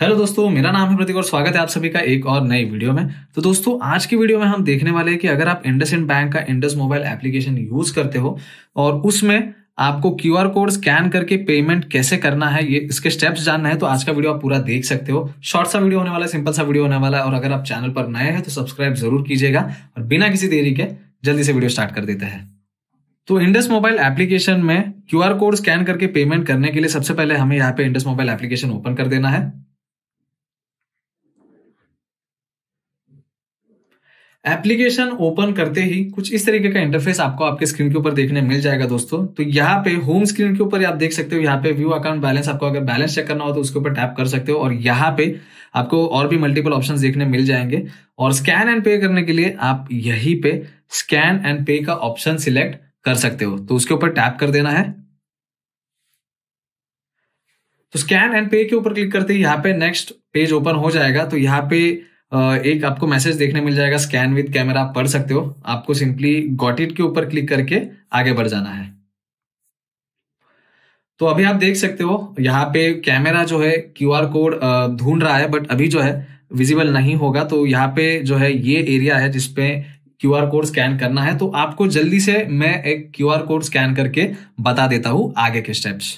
hello दोस्तों मेरा नाम है प्रतीक और स्वागत है आप सभी का एक और नई वीडियो में तो दोस्तों आज की वीडियो में हम देखने वाले हैं कि अगर आप इंडस इंड बैंक का इंडस मोबाइल एप्लीकेशन यूज करते हो और उसमें आपको क्यू आर कोड स्कैन करके पेमेंट कैसे करना है ये इसके स्टेप्स जानना है तो आज का वीडियो आप पूरा देख सकते हो शॉर्ट सा वीडियो होने वाला है सिंपल सा वीडियो होने वाला है और अगर आप चैनल पर नए हैं तो सब्सक्राइब जरूर कीजिएगा और बिना किसी देरी के जल्दी से वीडियो स्टार्ट कर देते हैं तो इंडस मोबाइल एप्लीकेशन में क्यू आर कोड स्कैन करके पेमेंट करने के लिए सबसे पहले हमें यहाँ पे इंडस मोबाइल एप्लीकेशन ओपन कर देना है एप्लीकेशन ओपन करते ही कुछ इस तरीके का इंटरफेस आपको आपके स्क्रीन के ऊपर देखने मिल जाएगा दोस्तों तो यहाँ पे होम स्क्रीन के ऊपर आप देख सकते हो यहाँ पे व्यू अकाउंट बैलेंस आपको अगर बैलेंस चेक करना हो तो उसके ऊपर टैप कर सकते हो और यहाँ पे आपको और भी मल्टीपल ऑप्शन देखने मिल जाएंगे और स्कैन एंड पे करने के लिए आप यही पे स्कैन एंड पे का ऑप्शन सिलेक्ट कर सकते हो तो उसके ऊपर टैप कर देना है तो स्कैन एंड पे के ऊपर क्लिक करते ही यहाँ पे नेक्स्ट पेज ओपन हो जाएगा तो यहाँ पे एक आपको मैसेज देखने मिल जाएगा स्कैन विद कैमरा आप पढ़ सकते हो आपको सिंपली गॉट इट के ऊपर क्लिक करके आगे बढ़ जाना है तो अभी आप देख सकते हो यहाँ पे कैमरा जो है क्यू आर कोड ढूंढ रहा है बट अभी जो है विजिबल नहीं होगा तो यहाँ पे जो है ये एरिया है जिसपे क्यू आर कोड स्कैन करना है तो आपको जल्दी से मैं एक क्यू आर कोड स्कैन करके बता देता हूं आगे के स्टेप्स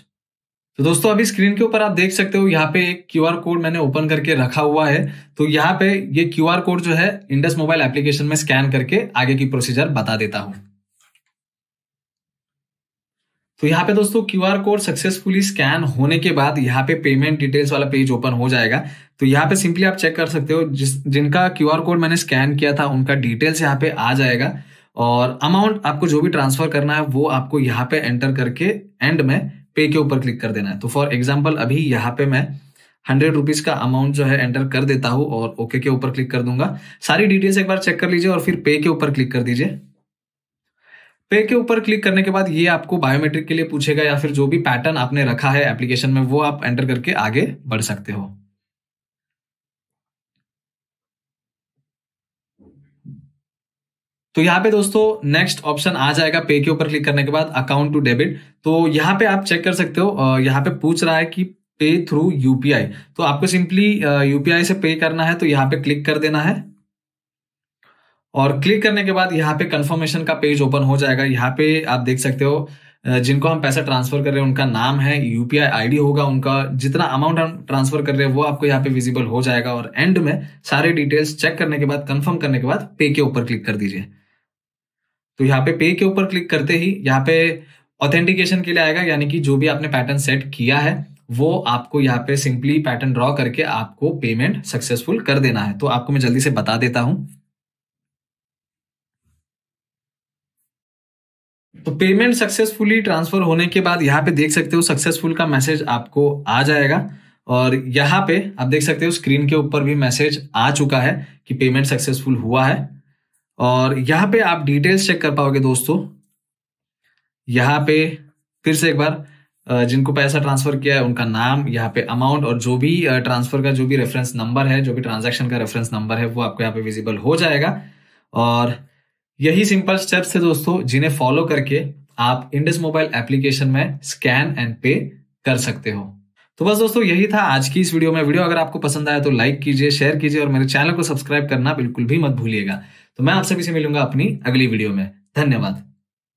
तो दोस्तों अभी स्क्रीन के ऊपर आप देख सकते हो यहाँ पे एक क्यू कोड मैंने ओपन करके रखा हुआ है तो यहाँ पे ये क्यू कोड जो है इंडस मोबाइल एप्लीकेशन में स्कैन करके आगे की प्रोसीजर बता देता हूं तो यहाँ पे दोस्तों Q R code successfully scan होने के बाद यहाँ पे पेमेंट डिटेल्स वाला पेज ओपन हो जाएगा तो यहाँ पे सिंपली आप चेक कर सकते हो जिस जिनका क्यू आर कोड मैंने स्कैन किया था उनका डिटेल्स यहाँ पे आ जाएगा और अमाउंट आपको जो भी ट्रांसफर करना है वो आपको यहाँ पे एंटर करके एंड में पे के ऊपर क्लिक कर देना है तो फॉर एग्जाम्पल अभी यहाँ पे मैं हंड्रेड रुपीज का अमाउंट जो है एंटर कर देता हूं और ओके okay के ऊपर क्लिक कर दूंगा सारी डिटेल्स एक बार चेक कर लीजिए और फिर पे के ऊपर क्लिक कर दीजिए पे के ऊपर क्लिक करने के बाद ये आपको बायोमेट्रिक के लिए पूछेगा या फिर जो भी पैटर्न आपने रखा है एप्लीकेशन में वो आप एंटर करके आगे बढ़ सकते हो तो यहाँ पे दोस्तों नेक्स्ट ऑप्शन आ जाएगा पे के ऊपर क्लिक करने के बाद अकाउंट टू डेबिट तो यहाँ पे आप चेक कर सकते हो यहाँ पे पूछ रहा है कि पे थ्रू यूपीआई तो आपको सिंपली यूपीआई से पे करना है तो यहाँ पे क्लिक कर देना है और क्लिक करने के बाद यहाँ पे कंफर्मेशन का पेज ओपन हो जाएगा यहाँ पे आप देख सकते हो जिनको हम पैसा ट्रांसफर कर रहे हैं उनका नाम है यूपीआई आईडी होगा उनका जितना अमाउंट हम ट्रांसफर कर रहे हैं वो आपको यहाँ पे विजिबल हो जाएगा और एंड में सारे डिटेल्स चेक करने के बाद कंफर्म करने के बाद पे के ऊपर क्लिक कर दीजिए तो यहाँ पे पे के ऊपर क्लिक करते ही यहाँ पे ऑथेंटिकेशन के लिए आएगा यानी कि जो भी आपने पैटर्न सेट किया है वो आपको यहाँ पे सिंपली पैटर्न ड्रॉ करके आपको पेमेंट सक्सेसफुल कर देना है तो आपको मैं जल्दी से बता देता हूं तो पेमेंट सक्सेसफुली ट्रांसफर होने के बाद यहाँ पे देख सकते हो सक्सेसफुल का मैसेज आपको आ जाएगा और यहाँ पे आप देख सकते हो स्क्रीन के ऊपर भी मैसेज आ चुका है कि पेमेंट सक्सेसफुल हुआ है और यहां पे आप डिटेल्स चेक कर पाओगे दोस्तों यहाँ पे फिर से एक बार जिनको पैसा ट्रांसफर किया है उनका नाम यहाँ पे अमाउंट और जो भी ट्रांसफर का जो भी रेफरेंस नंबर है जो भी ट्रांजैक्शन का रेफरेंस नंबर है वो आपको यहाँ पे विजिबल हो जाएगा और यही सिंपल स्टेप्स थे दोस्तों जिन्हें फॉलो करके आप इंडस मोबाइल एप्लीकेशन में स्कैन एंड पे कर सकते हो तो बस दोस्तों यही था आज की इस वीडियो में वीडियो अगर आपको पसंद आया तो लाइक कीजिए शेयर कीजिए और मेरे चैनल को सब्सक्राइब करना बिल्कुल भी मत भूलिएगा तो मैं आप सभी से मिलूंगा अपनी अगली वीडियो में धन्यवाद